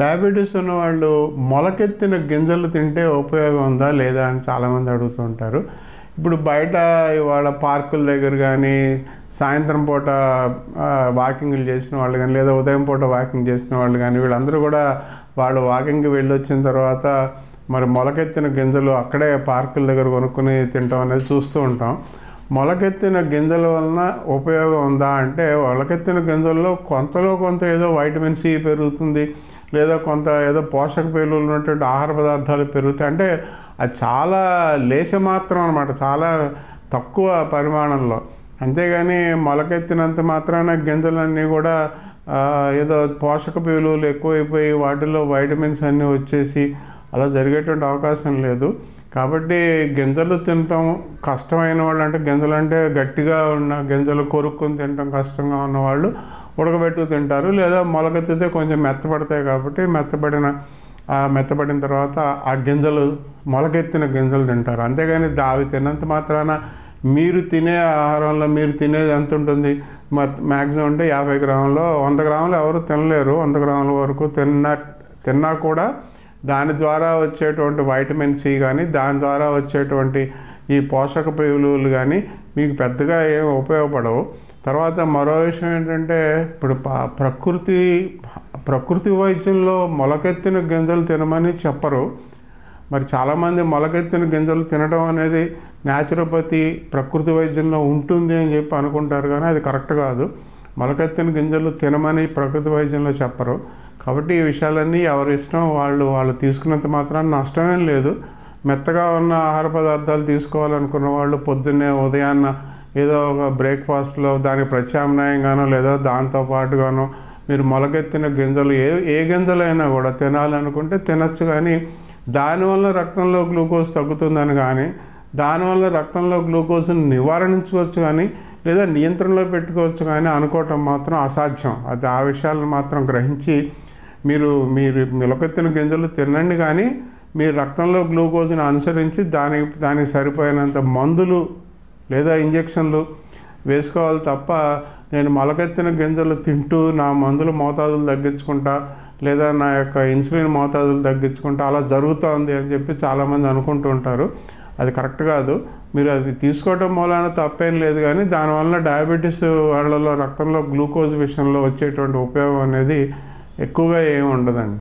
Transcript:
diabetes ఉన్నవాళ్ళు మొలకెత్తిన గింజలు తింటే ఉపయోగం ఉందా లేదా అని చాలామంది అడుగుతూ ఉంటారు ఇప్పుడు బయట ఇవాళ పార్కుల దగ్గర కానీ సాయంత్రం పూట వాకింగ్లు చేసిన వాళ్ళు కానీ లేదా ఉదయం పూట వాకింగ్ చేసిన వాళ్ళు కానీ వీళ్ళందరూ కూడా వాళ్ళు వాకింగ్కి వెళ్ళొచ్చిన తర్వాత మరి మొలకెత్తిన గింజలు అక్కడే పార్కుల దగ్గర కొనుక్కుని తింటాం అనేది చూస్తూ ఉంటాం మొలకెత్తిన గింజల వలన ఉపయోగం ఉందా అంటే మొలకెత్తిన గింజల్లో కొంతలో కొంత ఏదో వైటమిన్ సి పెరుగుతుంది లేదా కొంత ఏదో పోషక పేలులు ఉన్నటువంటి ఆహార పదార్థాలు పెరుగుతాయి అంటే అది చాలా లేస మాత్రం అనమాట చాలా తక్కువ పరిమాణంలో అంతేగాని మొలకెత్తినంత మాత్రాన గింజలన్నీ కూడా ఏదో పోషక పేలువలు ఎక్కువైపోయి వాటిలో వైటమిన్స్ అన్నీ వచ్చేసి అలా జరిగేటువంటి అవకాశం లేదు కాబట్టి గింజలు తినటం కష్టమైన వాళ్ళు అంటే గింజలు అంటే గట్టిగా ఉన్న గింజలు కొరుక్కుని తినటం కష్టంగా ఉన్నవాళ్ళు ఉడకబెట్టు తింటారు లేదా మొలకెత్తితే కొంచెం మెత్తపడతాయి కాబట్టి ఆ మెత్తబడిన తర్వాత ఆ గింజలు మొలకెత్తిన గింజలు తింటారు అంతేగాని అవి తిన్నంత మాత్రాన మీరు తినే ఆహారంలో మీరు తినేది ఎంత ఉంటుంది మ్యాక్సిమం అంటే యాభై గ్రాములు వంద గ్రాములు ఎవరు తినలేరు వంద గ్రాముల వరకు తిన్నా తిన్నా కూడా దాని ద్వారా వచ్చేటువంటి వైటమిన్ సి కానీ దాని ద్వారా వచ్చేటువంటి ఈ పోషక పేలువులు కానీ మీకు పెద్దగా ఏం ఉపయోగపడవు తర్వాత మరో విషయం ఏంటంటే ఇప్పుడు ప్రకృతి ప్రకృతి వైద్యంలో మొలకెత్తిన గింజలు తినమని చెప్పరు మరి చాలామంది మొలకెత్తిన గింజలు తినడం అనేది న్యాచురోపతి ప్రకృతి వైద్యంలో ఉంటుంది అని చెప్పి అనుకుంటారు కానీ అది కరెక్ట్ కాదు మొలకెత్తిన గింజలు తినమని ప్రకృతి వైద్యంలో చెప్పరు కాబట్టి ఈ విషయాలన్నీ ఎవరి ఇష్టం వాళ్ళు వాళ్ళు తీసుకున్నంత మాత్రాన్ని నష్టమేం లేదు మెత్తగా ఉన్న ఆహార పదార్థాలు తీసుకోవాలనుకున్న వాళ్ళు పొద్దున్నే ఉదయాన్న ఏదో ఒక బ్రేక్ఫాస్ట్లో దానికి ప్రత్యామ్నాయంగానో లేదా దాంతో పాటుగానో మీరు మొలకెత్తిన గింజలు ఏ ఏ గింజలైనా కూడా తినాలనుకుంటే తినచ్చు కానీ దానివల్ల రక్తంలో గ్లూకోజ్ తగ్గుతుందని కానీ దానివల్ల రక్తంలో గ్లూకోజ్ని నివారించుకోవచ్చు కానీ లేదా నియంత్రణలో పెట్టుకోవచ్చు కానీ అనుకోవటం మాత్రం అసాధ్యం అది ఆ విషయాలను మాత్రం గ్రహించి మీరు మీరు మొలకెత్తిన గింజలు తినండి కానీ మీ రక్తంలో గ్లూకోజ్ని అనుసరించి దానికి దానికి సరిపోయినంత మందులు లేదా ఇంజక్షన్లు వేసుకోవాలి తప్ప నేను మొలకెత్తిన గింజలు తింటూ నా మందుల మోతాదులు తగ్గించుకుంటా లేదా నా యొక్క ఇన్సులిన్ మోతాదులు తగ్గించుకుంటా అలా జరుగుతుంది అని చెప్పి చాలామంది అనుకుంటూ ఉంటారు అది కరెక్ట్ కాదు మీరు అది తీసుకోవటం మూలాన తప్పేం లేదు కానీ దానివల్ల డయాబెటీస్ వాళ్ళలో రక్తంలో గ్లూకోజ్ విషయంలో వచ్చేటువంటి ఉపయోగం అనేది ఎక్కువగా ఏమి ఉండదండి